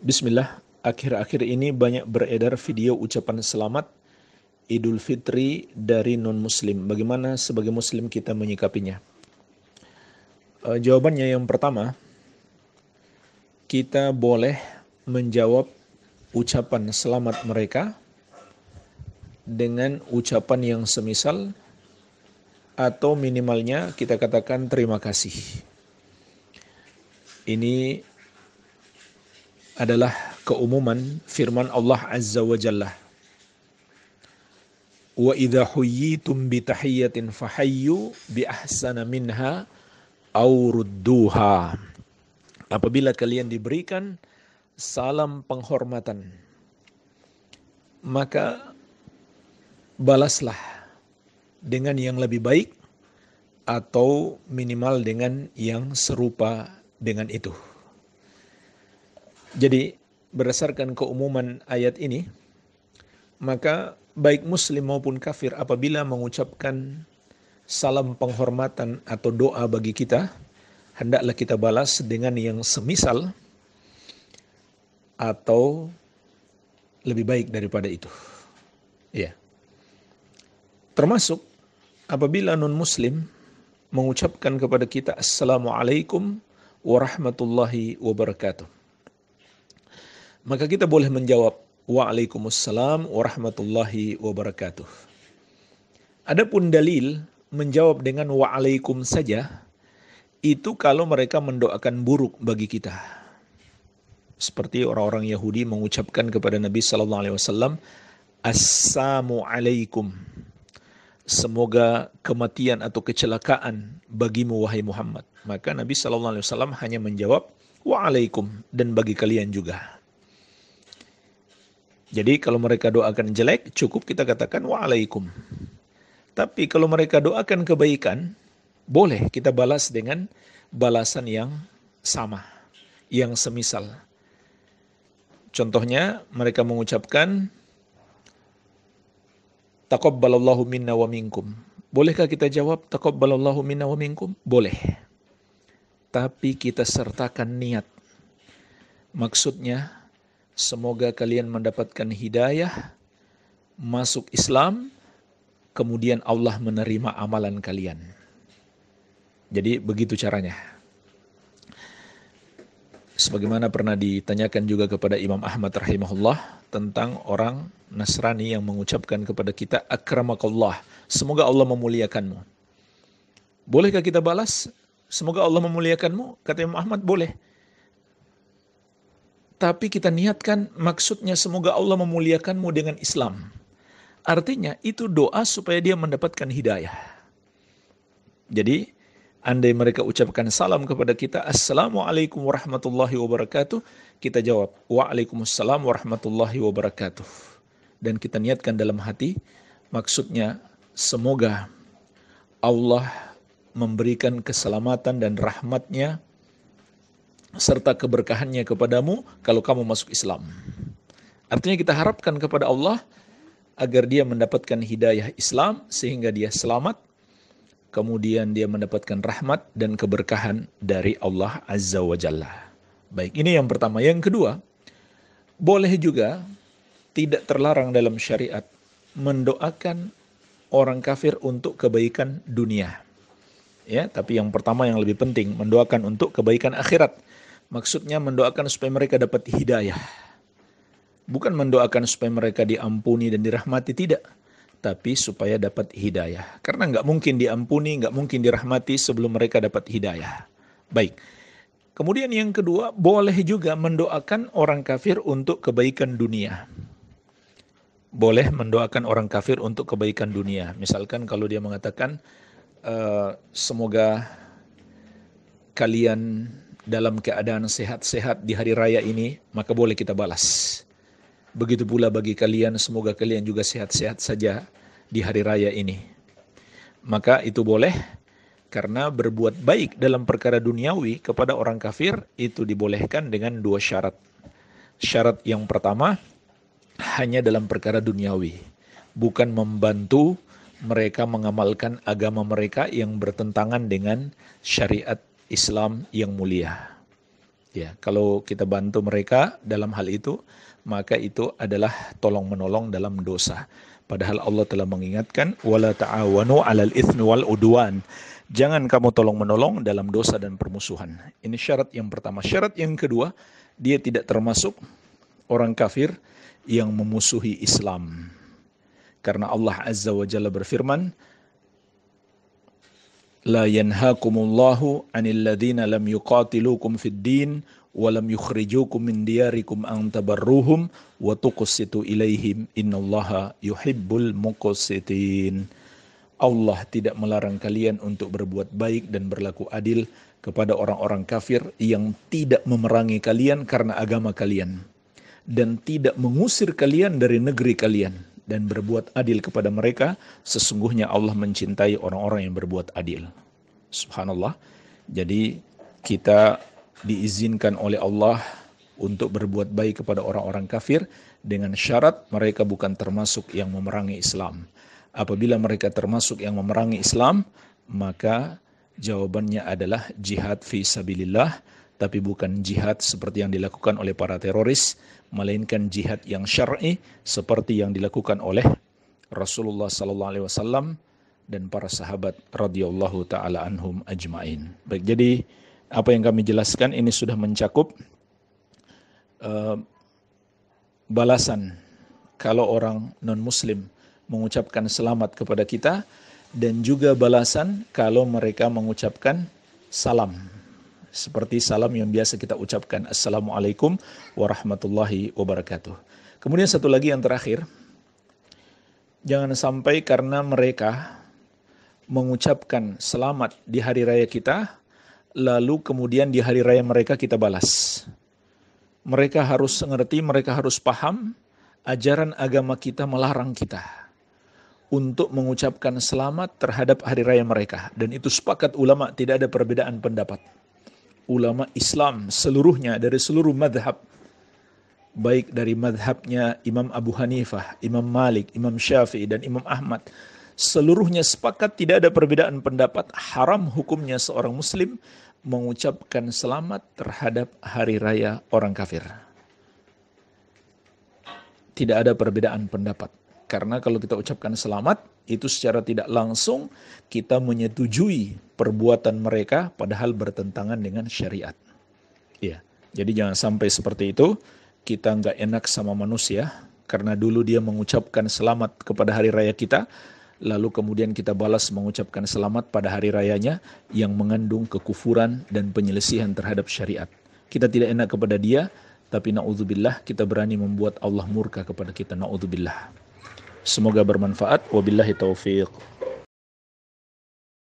Bismillah, akhir-akhir ini banyak beredar video ucapan selamat Idul Fitri dari non-Muslim. Bagaimana sebagai Muslim kita menyikapinya? E, jawabannya yang pertama, kita boleh menjawab ucapan selamat mereka dengan ucapan yang semisal atau minimalnya kita katakan terima kasih. Ini adalah keumuman firman Allah Azza wa Jalla. Wa idha huyitum bitahiyatin fahayyu bi ahsana minha aw Apabila kalian diberikan salam penghormatan, maka balaslah dengan yang lebih baik atau minimal dengan yang serupa dengan itu. Jadi berdasarkan keumuman ayat ini, maka baik muslim maupun kafir apabila mengucapkan salam penghormatan atau doa bagi kita, hendaklah kita balas dengan yang semisal atau lebih baik daripada itu. Ya. Termasuk apabila non muslim mengucapkan kepada kita assalamualaikum warahmatullahi wabarakatuh maka kita boleh menjawab Waalaikumsalam warahmatullahi wabarakatuh. Adapun dalil menjawab dengan waalaikum saja itu kalau mereka mendoakan buruk bagi kita. Seperti orang-orang Yahudi mengucapkan kepada Nabi saw alaihi alaikum. Semoga kematian atau kecelakaan bagimu wahai Muhammad. Maka Nabi saw hanya menjawab waalaikum dan bagi kalian juga. Jadi kalau mereka doakan jelek, cukup kita katakan waalaikum. Tapi kalau mereka doakan kebaikan, boleh kita balas dengan balasan yang sama, yang semisal. Contohnya mereka mengucapkan taqabbalallahu minna wa minkum. Bolehkah kita jawab taqabbalallahu minna wa minkum? Boleh. Tapi kita sertakan niat. Maksudnya Semoga kalian mendapatkan hidayah, masuk Islam, kemudian Allah menerima amalan kalian. Jadi begitu caranya. Sebagaimana pernah ditanyakan juga kepada Imam Ahmad rahimahullah tentang orang Nasrani yang mengucapkan kepada kita akramakallah, semoga Allah memuliakanmu. Bolehkah kita balas? Semoga Allah memuliakanmu? Kata Imam Ahmad, boleh tapi kita niatkan maksudnya semoga Allah memuliakanmu dengan Islam. Artinya itu doa supaya dia mendapatkan hidayah. Jadi andai mereka ucapkan salam kepada kita Assalamualaikum warahmatullahi wabarakatuh. Kita jawab Waalaikumsalam warahmatullahi wabarakatuh. Dan kita niatkan dalam hati maksudnya semoga Allah memberikan keselamatan dan rahmatnya serta keberkahannya kepadamu kalau kamu masuk Islam. Artinya kita harapkan kepada Allah agar dia mendapatkan hidayah Islam sehingga dia selamat, kemudian dia mendapatkan rahmat dan keberkahan dari Allah Azza wa Jalla. Baik, ini yang pertama. Yang kedua, boleh juga tidak terlarang dalam syariat mendoakan orang kafir untuk kebaikan dunia. Ya, tapi yang pertama yang lebih penting mendoakan untuk kebaikan akhirat Maksudnya mendoakan supaya mereka dapat hidayah. Bukan mendoakan supaya mereka diampuni dan dirahmati, tidak. Tapi supaya dapat hidayah. Karena nggak mungkin diampuni, nggak mungkin dirahmati sebelum mereka dapat hidayah. Baik. Kemudian yang kedua, boleh juga mendoakan orang kafir untuk kebaikan dunia. Boleh mendoakan orang kafir untuk kebaikan dunia. Misalkan kalau dia mengatakan, e, semoga kalian dalam keadaan sehat-sehat di hari raya ini, maka boleh kita balas. Begitu pula bagi kalian, semoga kalian juga sehat-sehat saja di hari raya ini. Maka itu boleh, karena berbuat baik dalam perkara duniawi kepada orang kafir itu dibolehkan dengan dua syarat. Syarat yang pertama, hanya dalam perkara duniawi, bukan membantu mereka mengamalkan agama mereka yang bertentangan dengan syariat Islam yang mulia. Ya, kalau kita bantu mereka dalam hal itu, maka itu adalah tolong menolong dalam dosa. Padahal Allah telah mengingatkan wala ta'awanu 'alal itsmi wal udwan. Jangan kamu tolong menolong dalam dosa dan permusuhan. Ini syarat yang pertama. Syarat yang kedua, dia tidak termasuk orang kafir yang memusuhi Islam. Karena Allah Azza wa Jalla berfirman, La ينهاكم anil عن lam yuqatilukum fid din wa lam yukhrijukum min diyarikum an tabarruhum wa tuqsitu ilaihim innallaha yuhibbul muqsitin. Allah tidak melarang kalian untuk berbuat baik dan berlaku adil kepada orang-orang kafir yang tidak memerangi kalian karena agama kalian dan tidak mengusir kalian dari negeri kalian dan berbuat adil kepada mereka, sesungguhnya Allah mencintai orang-orang yang berbuat adil. Subhanallah. Jadi kita diizinkan oleh Allah untuk berbuat baik kepada orang-orang kafir dengan syarat mereka bukan termasuk yang memerangi Islam. Apabila mereka termasuk yang memerangi Islam, maka jawabannya adalah jihad fi sabilillah tapi bukan jihad seperti yang dilakukan oleh para teroris, melainkan jihad yang syar'i seperti yang dilakukan oleh Rasulullah sallallahu alaihi wasallam dan para sahabat radhiyallahu taala anhum ajmain. Baik, jadi apa yang kami jelaskan ini sudah mencakup uh, balasan kalau orang non-muslim mengucapkan selamat kepada kita dan juga balasan kalau mereka mengucapkan salam seperti salam yang biasa kita ucapkan Assalamualaikum warahmatullahi wabarakatuh. Kemudian satu lagi yang terakhir, jangan sampai karena mereka mengucapkan selamat di hari raya kita, lalu kemudian di hari raya mereka kita balas. Mereka harus mengerti, mereka harus paham, ajaran agama kita melarang kita untuk mengucapkan selamat terhadap hari raya mereka. Dan itu sepakat ulama, tidak ada perbedaan pendapat ulama Islam seluruhnya dari seluruh madhab. Baik dari madhabnya Imam Abu Hanifah, Imam Malik, Imam Syafi'i, dan Imam Ahmad. Seluruhnya sepakat tidak ada perbedaan pendapat haram hukumnya seorang muslim mengucapkan selamat terhadap hari raya orang kafir. Tidak ada perbedaan pendapat karena kalau kita ucapkan selamat, itu secara tidak langsung kita menyetujui perbuatan mereka padahal bertentangan dengan syariat. Ya, jadi jangan sampai seperti itu, kita nggak enak sama manusia, karena dulu dia mengucapkan selamat kepada hari raya kita, lalu kemudian kita balas mengucapkan selamat pada hari rayanya yang mengandung kekufuran dan penyelesihan terhadap syariat. Kita tidak enak kepada dia, tapi na'udzubillah kita berani membuat Allah murka kepada kita, na'udzubillah. Semoga bermanfaat. Wabillahi taufiq.